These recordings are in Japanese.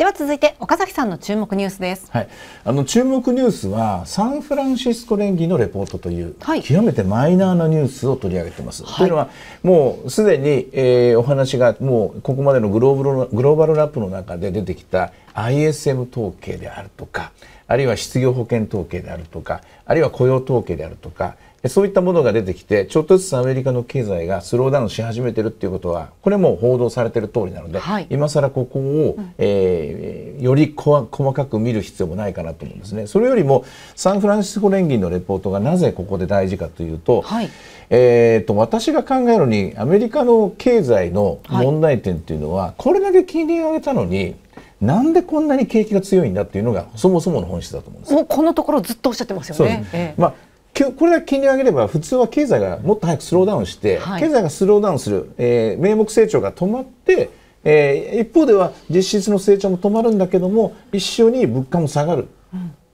では続いて岡崎さんの注目ニュースです、はい、あの注目ニュースはサンフランシスコ連議のレポートという、はい、極めてマイナーなニュースを取り上げてます、はい、というのはもうすでに、えー、お話がもうここまでのグローバルグローバルラップの中で出てきた ISM 統計であるとかあるいは失業保険統計であるとかあるいは雇用統計であるとかそういったものが出てきて、ちょっとずつアメリカの経済がスローダウンし始めてるっていうことは、これも報道されてる通りなので、はい、今更ここを、うん、えー、より細かく見る必要もないかなと思うんですね。それよりも、サンフランシスコ連銀のレポートがなぜここで大事かというと、はい、えーと、私が考えるに、アメリカの経済の問題点っていうのは、はい、これだけ金利を上げたのに、なんでこんなに景気が強いんだっていうのがそもそもの本質だと思うんですもうこのところずっとおっしゃってますよね。ええ、まあこれだけ金利を上げれば普通は経済がもっと早くスローダウンして、はい、経済がスローダウンする、えー、名目成長が止まって、えー、一方では実質の成長も止まるんだけども一緒に物価も下がる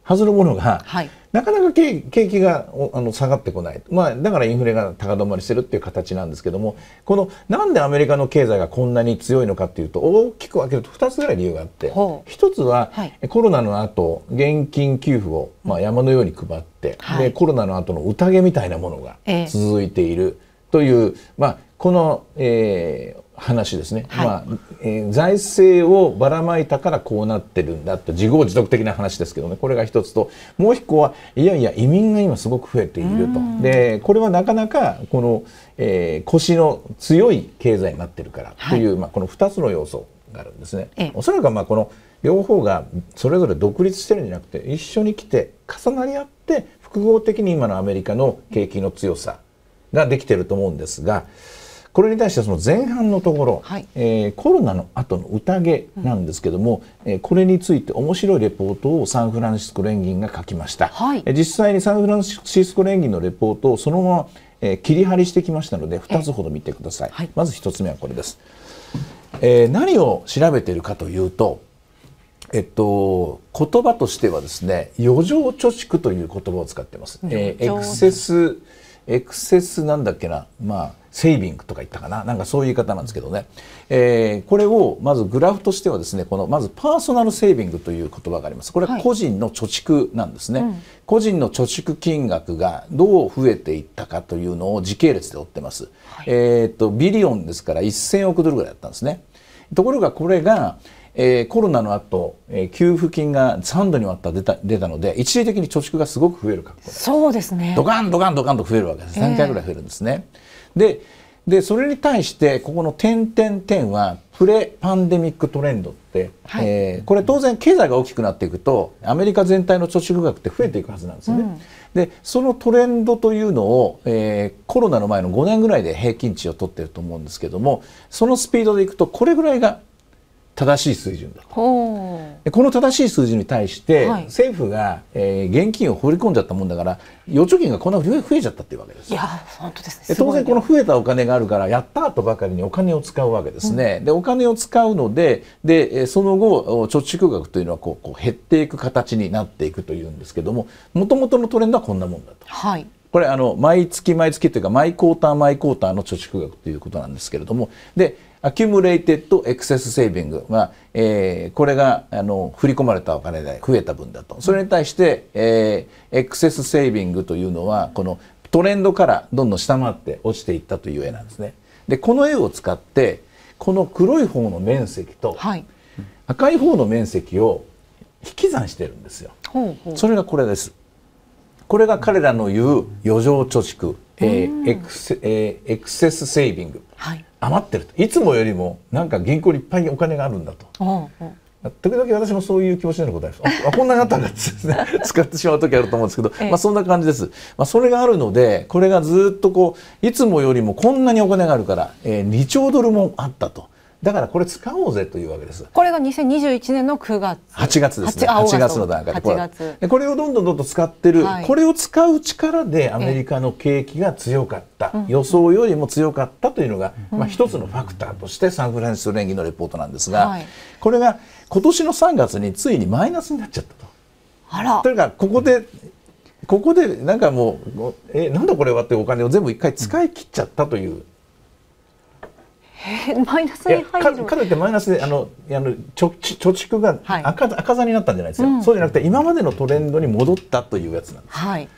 はずのものが、はい、なかなか景気があの下がってこない、まあ、だからインフレが高止まりしてるっていう形なんですけどもこのなんでアメリカの経済がこんなに強いのかっていうと大きく分けると2つぐらい理由があって1つは、はい、コロナの後現金給付を、まあ、山のように配って。、はい、でコロナの後の宴みたいなものが続いているという、えー、まあ、この、えー、話ですね、はい、まあえー、財政をばらまいたからこうなってるんだと自業自得的な話ですけどねこれが一つともう一個はいやいや移民が今すごく増えているとでこれはなかなかこの、えー、腰の強い経済になってるからという、はい、まあ、この2つの要素があるんですね。おそらくまあこの両方がそれぞれ独立してるんじゃなくて一緒に来て重なり合って複合的に今のアメリカの景気の強さができてると思うんですがこれに対してその前半のところ、はい、えー、コロナの後の宴なんですけども、うん、えー、これについて面白いレポートをサンフランシスコ連銀が書きました、はい、え実際にサンフランシスコ連銀のレポートをそのまま、えー、切り張りしてきましたので2つほど見てください、はい、まず1つ目はこれです、えー、何を調べているかというとえっと、言葉としてはですね余剰貯蓄という言葉を使ってます。えー、エクセスエクセスなんだっけな、まあ、セービングとか言ったかな、なんかそういう言い方なんですけどね、えー、これをまずグラフとしてはですね、このまずパーソナルセービングという言葉があります。これは個人の貯蓄なんですね。はいうん、個人の貯蓄金額がどう増えていったかというのを時系列で追ってます。はい、えっと、ビリオンですから1000億ドルぐらいだったんですね。ところがこれが、えー、コロナの後、えー、給付金が3度にわた出た出たので一時的に貯蓄がすごく増える格好そうですねドカンドカンドカンと増えるわけです、3回ぐらい増えるんですね。ででそれに対してここの点点点はプレパンデミックトレンドって、はい、えー、これ当然経済が大きくなっていくとアメリカ全体の貯蓄額って増えていくはずなんですよね。うん、でそのトレンドというのを、えー、コロナの前の5年ぐらいで平均値を取ってると思うんですけどもそのスピードでいくとこれぐらいが正しい水準だとこの正しい数字に対して、政府が、えー、現金を放り込んじゃったもんだから預貯金がこんな増えちゃったっていうわけですいや本当ですね当然この増えたお金があるからやったとばかりにお金を使うわけですね、うん、でお金を使うのででその後貯蓄額というのはこうこう減っていく形になっていくというんですけどももともとのトレンドはこんなもんだと。はいこれあの毎月毎月というか毎クォーター毎クォーターの貯蓄額ということなんですけれどもでアキュムレイテッドエクセスセービング、まあえー、これがあの振り込まれたお金で増えた分だとそれに対して、えー、エクセスセービングというのはこのトレンドからどんどん下回って落ちていったという絵なんですね。でこの絵を使ってこの黒い方の面積と赤い方の面積を引き算してるんですよ。それがこれです。これが彼らの言う余剰貯蓄、えーエクセえー、エクセスセービング、はい、余ってるといつもよりもなんか銀行にいっぱいにお金があるんだと。時々私もそういう気持ちになることあります。あこんなにあったんだって 使ってしまう時あると思うんですけど、まあそんな感じです。まあそれがあるので、これがずっとこういつもよりもこんなにお金があるから、えー、2兆ドルもあったと。だからこれ使おうぜというわけです。これが2021年の9月。8月ですね。8, 8月の段階でこれこれをどんどんどんどん使ってる、はい、これを使う力でアメリカの景気が強かった、ええ、予想よりも強かったというのが、うん、まあ、一つのファクターとしてサンフランシスコ連銀のレポートなんですが、はい、これが今年の3月についにマイナスになっちゃったと。あらというかここでここでなんかもうえなんだこれはってお金を全部一回使い切っちゃったという。えマイナスに入るかといってマイナスであのあの貯蓄が赤,、赤座になったんじゃないですよ、うん、そうじゃなくて今までのトレンドに戻ったというやつなんです。はい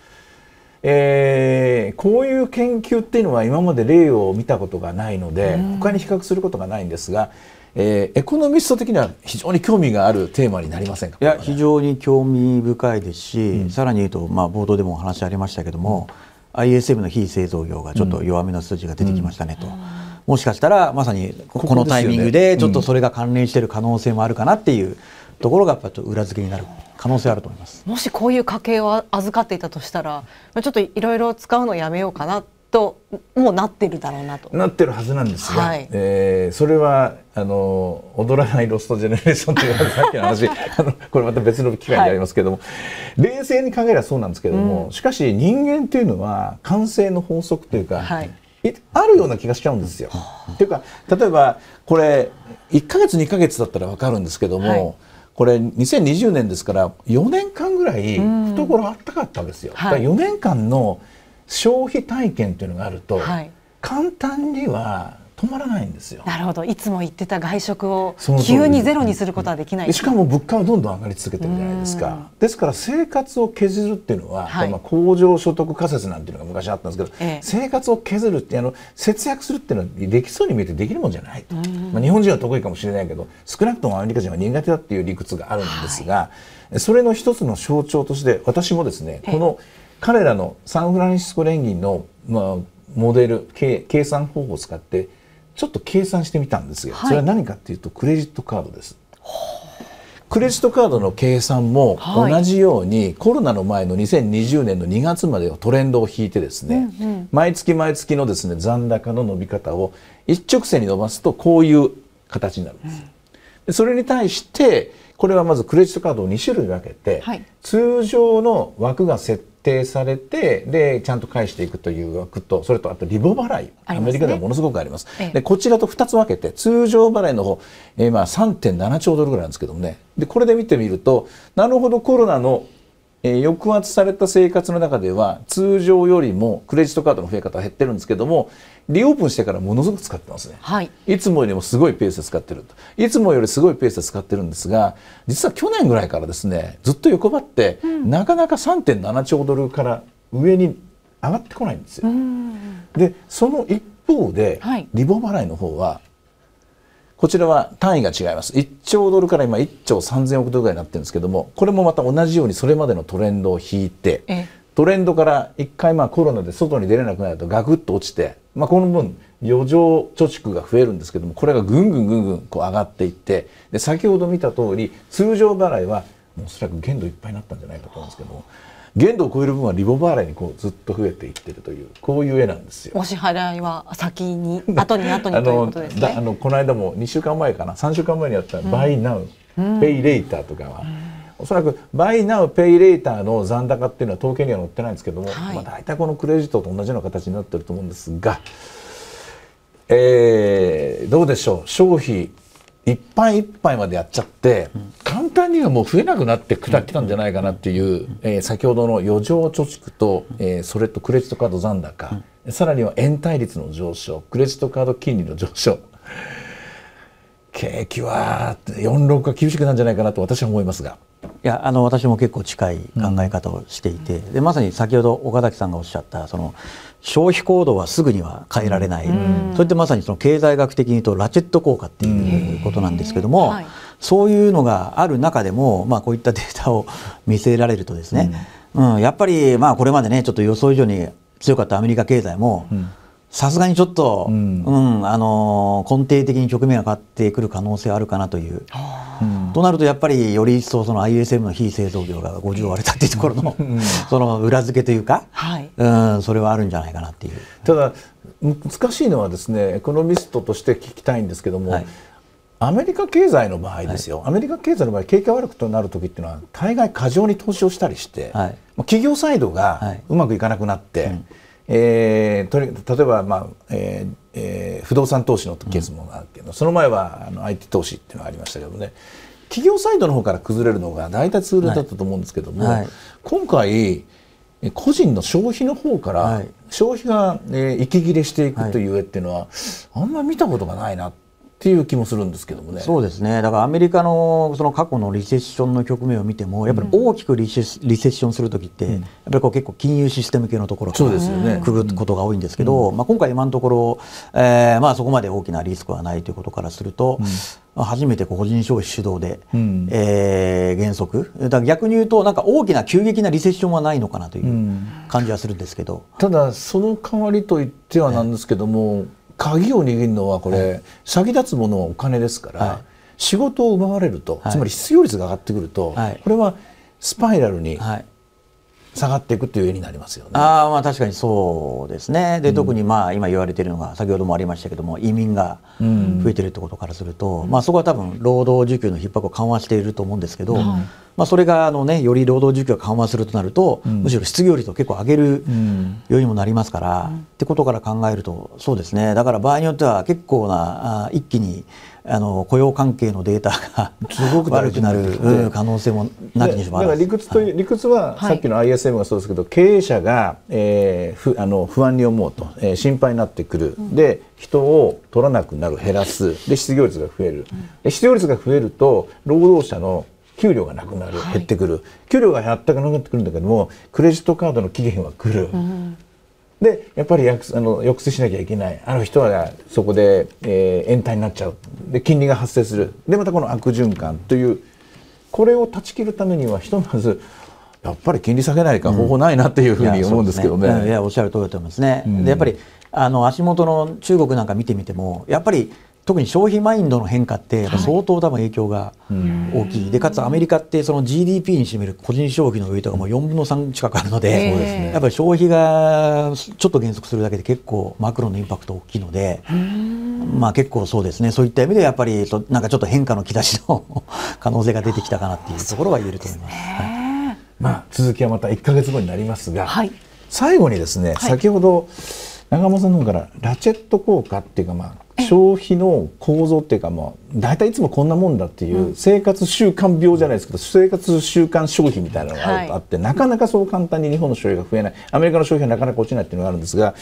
えー、こういう研究っていうのは今まで例を見たことがないので、うん、他に比較することがないんですが、えー、エコノミスト的には非常に興味があるテーマになりませんかいや非常に興味深いですし、うん、さらに言うと、まあ、冒頭でもお話ありましたけども、うん ISM の非製造業がちょっと弱めの数字が出てきましたねと、うん、もしかしたらまさにこのタイミングでちょっとそれが関連している可能性もあるかなっていうところがやっぱちょっと裏付けになる可能性あると思いますもしこういう家計を預かっていたとしたらちょっといろいろ使うのやめようかなってともうなってるだろうなと。なってるはずなんですが、はい、えー、それはあの踊らないロストジェネレーションというさっきの話 あのこれまた別の機会でありますけども、はい、冷静に考えればそうなんですけども、うん、しかし人間というのは感性の法則というか、はい、あるような気がしちゃうんですよ。というか例えばこれ1か月2か月だったら分かるんですけども。はいこれ2020年ですから4年間ぐらい懐あったかったわけですよ。だ4年間の消費体験というのがあると、はい、簡単には止まらないんですよなるほどいつも行ってた外食を急にゼロにすることはできないしかも物価はどんどん上がり続けてるじゃないですかですから生活を削るっていうのは、はい、まあ工場所得仮説なんていうのが昔あったんですけど、ええ、生活を削るってあの節約するっていうのはできそうに見えてできるもんじゃないと、まあ、日本人は得意かもしれないけど少なくともアメリカ人は苦手だっていう理屈があるんですが、はい、それの一つの象徴として私もですね、この、え彼らのサンフランシスコ連銀の、まモデル計算方法を使ってちょっと計算してみたんですが、はい、それは何かっていうとクレジットカードです。クレジットカードの計算も同じように、コロナの前の2020年の2月までのトレンドを引いてですね、うんうん、毎月毎月のですね残高の伸び方を一直線に伸ばすとこういう形になるんです。うん、それに対してこれはまずクレジットカードを2種類分けて、はい、通常の枠が設定されてでちゃんと返していくという枠とそれとあとリボ払い、アメリカではものすごくあります、でこちらと2つ分けて通常払いの方、えー、ま3.7兆ドルぐらいなんですけどもねでこれで見てみるとなるほどコロナのえ抑圧された生活の中では通常よりもクレジットカードの増え方は減ってるんですけどもリオープンしてからものすごく使ってますね、はい、いつもよりもすごいペースで使ってるといつもよりすごいペースで使ってるんですが実は去年ぐらいからですねずっと横ばって、うん、なかなか3.7兆ドルから上に上がってこないんですよ。でその一方で、はい、リボ払いの方はこちらは単位が違います。1兆ドルから今1兆3000億ドルぐらいになってるんですけども、これもまた同じようにそれまでのトレンドを引いて、トレンドから一回まあコロナで外に出れなくなるとガクッと落ちて、まあ、この分余剰貯蓄が増えるんですけどもこれがぐんぐんぐんぐんこう上がっていってで先ほど見た通り通常払いはおそらく限度いっぱいになったんじゃないかと思うんですけども限度を超える分はリボ払いにこうずっと増えていってるというこういう絵なんですよ。お支払いは先に後に後にあのというこ、ね、あのこの間も2週間前かな3週間前にやった「バイナウ」o w p イレ l ター」とかは。うんおそらくバイナウペイレーターの残高っていうのは統計には載ってないんですけども、はい、まあ、大体このクレジットと同じような形になってると思うんですが、えー、どうでしょう消費いっぱいいっぱいまでやっちゃって、簡単にはもう増えなくなって下ってたんじゃないかなっていう、えー、先ほどの余剰貯蓄と、えー、それとクレジットカード残高、さらには延滞率の上昇クレジットカード金利の上昇景気は46が厳しくなるんじゃないかなと私は思いますが。いやあの私も結構近い考え方をしていて、うん、でまさに先ほど岡崎さんがおっしゃったその消費行動はすぐには変えられない、うん、それってまさにその経済学的に言うとラチェット効果っていうことなんですけども、はい、そういうのがある中でも、まあ、こういったデータを 見せられるとですね、うん、うん、やっぱりまあこれまでねちょっと予想以上に強かったアメリカ経済も、うんさすがにちょっと、うん、うん、あの根底的に局面が変わってくる可能性はあるかなという。となるとやっぱりより一層その ISM の非製造業が50割れたっていうところの その裏付けというか、はい、うんそれはあるんじゃないかなっていう。ただ難しいのはですねエコノミストとして聞きたいんですけども、はい、アメリカ経済の場合ですよ、はい、アメリカ経済の場合景気が悪くなる時っていうのは大概過剰に投資をしたりして、はい、企業サイドがうまくいかなくなって。うんえー、とに例えば、まあえーえー、不動産投資のケースもあるけど、うん、その前はあの IT 投資っていうのがありましたけどね企業サイドの方から崩れるのが大体ツールだったと思うんですけども、はいはい、今回個人の消費の方から消費が、えー、息切れしていくという絵っていうのは、あんまり見たことがないなってっていう気もするんですけどもね。そうですね。だからアメリカのその過去のリセッションの局面を見ても、やっぱり大きくリセリセッションするときって、うん、やっぱりこう結構金融システム系のところからくぐることが多いんですけど、うん、まあ今回今のところ、えー、まあそこまで大きなリスクはないということからすると、うん、初めて個人消費主導で、うん、えー、原則。だから逆に言うとなんか大きな急激なリセッションはないのかなという感じはするんですけど。ただその代わりといってはなんですけども。ね鍵を握るのはこれ、はい、先立つものはお金ですから、はい、仕事を奪われると、つまり失業率が上がってくると、これはスパイラルに下がっていくという絵になりますよね。あまあ確かにそうですね。で、うん、特にまあ今言われているのが先ほどもありましたけども移民が増えてるってことからすると、うん、まあそこは多分労働需給の逼迫を緩和していると思うんですけど、うん、まあ、それがあの、ね、より労働需給が緩和するとなると、うん、むしろ失業率を結構上げるようにもなりますから、うん、ってことから考えるとそうですねだから場合によっては結構なあ一気にあの雇用関係のデータが すごく悪くなる可能性もなきにしもあら理屈と、はい、理屈はさっきの ISM がそうですけど、はい、経営者が、えー、ふあの不安に思うと、えー、心配になってくる、うん、で人を取らなくなる減らすで失業率が増える、で失業率が増えると労働者の給料がなくなる、はい、減ってくる給料がやったくなってくるんだけどもクレジットカードの期限は来る、うん、でやっぱりあの抑制しなきゃいけないある人はそこで、えー、延滞になっちゃうで金利が発生するでまたこの悪循環というこれを断ち切るためにはひとまずやっぱり金利下げないか方法ないなっていうふうに思うんですけどね。うん、いや、ね、おっしゃる通りだと思いますね。うん、でやっぱりあの足元の中国なんか見てみてもやっぱり特に消費マインドの変化ってやっぱ相当多分影響が大きい、はい、でかつアメリカってその GDP に占める個人消費のウェイトがもう4分の3近くあるので、えー、やっぱり消費がちょっと減速するだけで結構マクロのインパクト大きいので、まあ、結構そうですねそういった意味でやっぱりとなんかちょっと変化の兆しの 可能性が出てきたかなっていうところは言えると思います。すはい、まあ、続きはまた1か月後になりますが、はい、最後にですね、先ほど長本さんの方からラチェット効果っていうかまあ消費の構造っていうか、まあ、大体いつもこんなもんだっていう生活習慣病じゃないですけど、生活習慣消費みたいなのがあって、なかなかそう簡単に日本の消費が増えないアメリカの消費はなかなか落ちないっていうのがあるんですが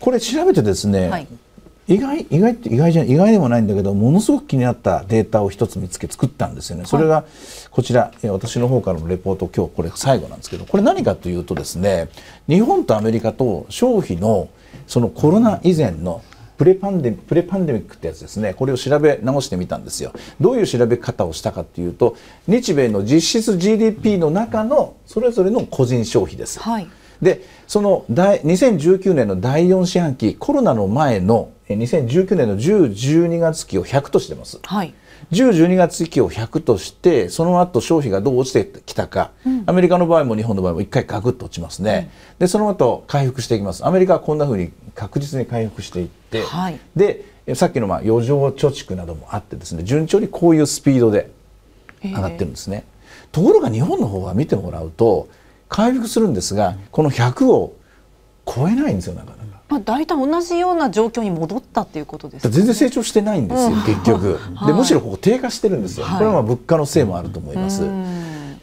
これ調べてですね、はい、意外意外って意外じゃ意外でもないんだけどものすごく気になったデータを一つ見つけ作ったんですよね。それがこちら、私の方からのレポート今日これ最後なんですけどこれ何かというとですね日本とアメリカと消費のそのコロナ以前の、うんプレパンデプレパンデミックってやつですねこれを調べ直してみたんですよどういう調べ方をしたかっていうと日米の実質 GDP の中のそれぞれの個人消費です、はい、でその2019年の第4四半期コロナの前の2019年の10、12月期を100としてます、はい、10、12月期を100としてその後消費がどう落ちてきたか、うん、アメリカの場合も日本の場合も1回ガクッと落ちますね、うん、でその後回復していきますアメリカはこんなふうに確実に回復していって、はい、でさっきのまあ余剰貯蓄などもあってですね順調にこういうスピードで上がってるんですね、えー、ところが日本の方は見てもらうと回復するんですが、この100を超えないんですよなかなか。まあ、大体同じような状況に戻ったっていうことです、ね、全然成長してないんですよ、うん、結局、でむしろここ低下してるんですよ、はい、これはまあ物価のせいもあると思います。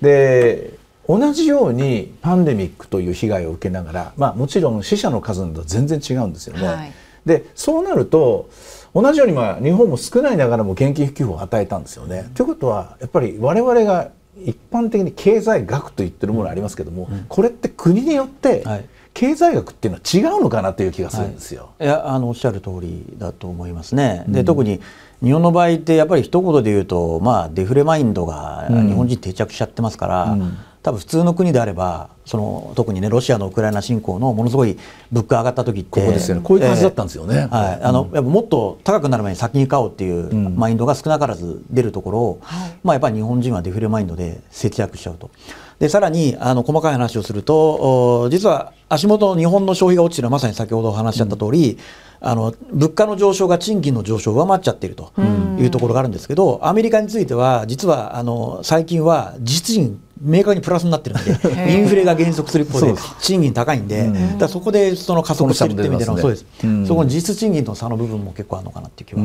で同じようにパンデミックという被害を受けながら、まあ、もちろん死者の数など全然違うんですよね。はい、でそうなると同じようにまあ日本も少ないながらも現金給付を与えたんですよね。ということはやっぱり我々が一般的に経済学と言ってるものありますけども、これって国によって、はい経済学っていうのは違うのかなという気がするんですよ。はい、いやあのおっしゃる通りだと思いますね。で、うん、特に日本の場合ってやっぱり一言で言うと、まあ、デフレマインドが日本人定着しちゃってますから、うん、多分普通の国であればその特にねロシアのウクライナ侵攻のものすごい物価上がった時ってここですよねこういう感じだったんですよね、えー、はい、あの、うん、やっぱもっと高くなる前に先に買おうっていうマインドが少なからず出るところを、うん、まあ、やっぱり日本人はデフレマインドで節約しちゃうと。はいでさらにあの細かい話をすると実は足元の日本の消費が落ちているのはまさに先ほどお話ししった通り、うん、あの物価の上昇が賃金の上昇を上回っちゃっているというところがあるんですけど、うん、アメリカについては実はあの最近は実に明確にプラスになってるんで インフレが減速する一方で賃金高いんで、だそこでその加速してるって意味でのそうです、そこの実質賃金との差の部分も結構あるのかなっていう気は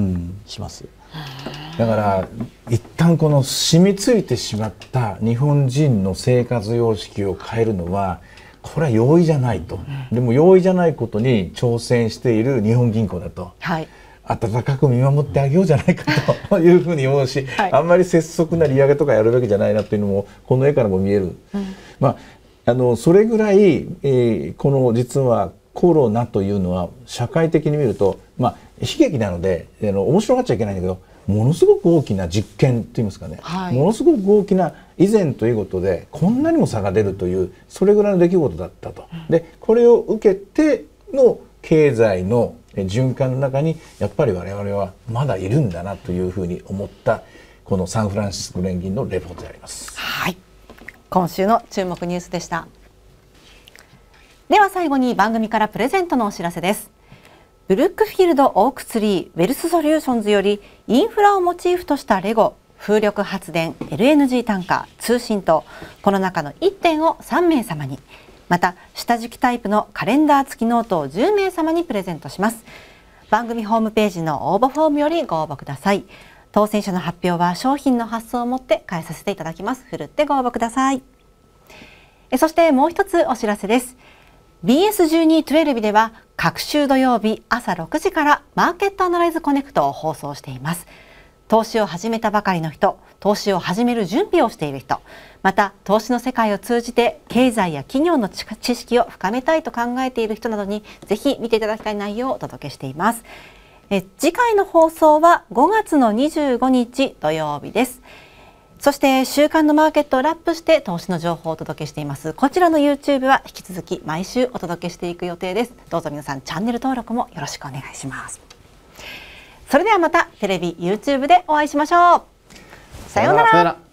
します。だから一旦この染みついてしまった日本人の生活様式を変えるのはこれは容易じゃないと、でも容易じゃないことに挑戦している日本銀行だと、はい、温かく見守ってあげようじゃないかというふうに思うし、はい、あんまり拙速な利上げとかやるべきじゃないなというのもこの絵からも見える、うん、まあ、あのそれぐらい、えー、この実はコロナというのは社会的に見ると、まあ、悲劇なのであの面白がっちゃいけないんだけどものすごく大きな実験といいますかね、はい、ものすごく大きな以前ということでこんなにも差が出るというそれぐらいの出来事だったと。でこれを受けての経済の循環の中にやっぱり我々はまだいるんだなというふうに思ったこのサンフランシスコ連銀のレポートであります。はい今週の注目ニュースでしたでは最後に番組からプレゼントのお知らせですブルックフィールドオークツリーウェルスソリューションズよりインフラをモチーフとしたレゴ風力発電 LNG 単価通信とこの中の1点を3名様にまた下敷きタイプのカレンダー付きノートを10名様にプレゼントします番組ホームページの応募フォームよりご応募ください当選者の発表は商品の発送をもって返させていただきますふるってご応募くださいえそしてもう一つお知らせです BS1212 では各週土曜日朝6時からマーケットアナライズコネクトを放送しています。投資を始めたばかりの人、投資を始める準備をしている人、また投資の世界を通じて経済や企業の知識を深めたいと考えている人などにぜひ見ていただきたい内容をお届けしています。え次回の放送は5月の25日土曜日です。そして週間のマーケットをラップして投資の情報をお届けしていますこちらの YouTube は引き続き毎週お届けしていく予定ですどうぞ皆さんチャンネル登録もよろしくお願いしますそれではまたテレビ YouTube でお会いしましょうさようなら